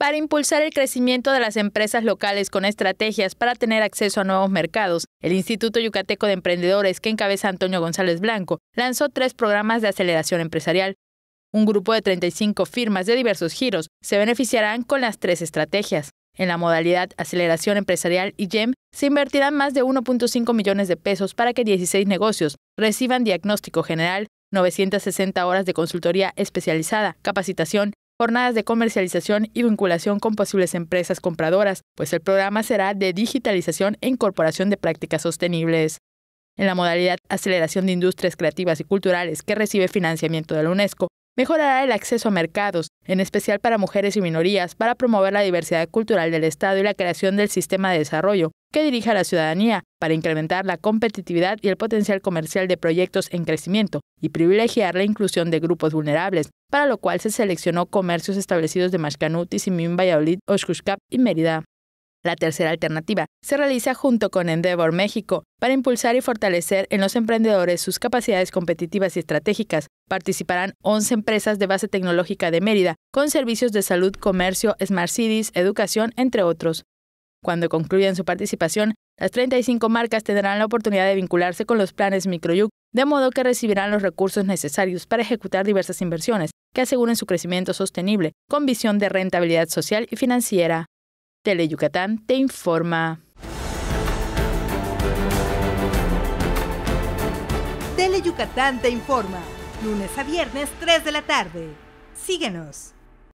para impulsar el crecimiento de las empresas locales con estrategias para tener acceso a nuevos mercados. El Instituto Yucateco de Emprendedores, que encabeza Antonio González Blanco, lanzó tres programas de aceleración empresarial. Un grupo de 35 firmas de diversos giros se beneficiarán con las tres estrategias. En la modalidad Aceleración Empresarial y GEM se invertirán más de 1.5 millones de pesos para que 16 negocios reciban diagnóstico general, 960 horas de consultoría especializada, capacitación jornadas de comercialización y vinculación con posibles empresas compradoras, pues el programa será de digitalización e incorporación de prácticas sostenibles. En la modalidad Aceleración de Industrias Creativas y Culturales, que recibe financiamiento de la UNESCO, mejorará el acceso a mercados, en especial para mujeres y minorías, para promover la diversidad cultural del Estado y la creación del sistema de desarrollo que dirija a la ciudadanía, para incrementar la competitividad y el potencial comercial de proyectos en crecimiento y privilegiar la inclusión de grupos vulnerables, para lo cual se seleccionó comercios establecidos de Mashkanut, Simín, Valladolid, Oshkushkap y Mérida. La tercera alternativa se realiza junto con Endeavor México para impulsar y fortalecer en los emprendedores sus capacidades competitivas y estratégicas. Participarán 11 empresas de base tecnológica de Mérida con servicios de salud, comercio, smart cities, educación, entre otros. Cuando concluyan su participación, las 35 marcas tendrán la oportunidad de vincularse con los planes MicroYUC, de modo que recibirán los recursos necesarios para ejecutar diversas inversiones, que aseguren su crecimiento sostenible, con visión de rentabilidad social y financiera. TeleYucatán te informa. TeleYucatán te informa, lunes a viernes 3 de la tarde. Síguenos.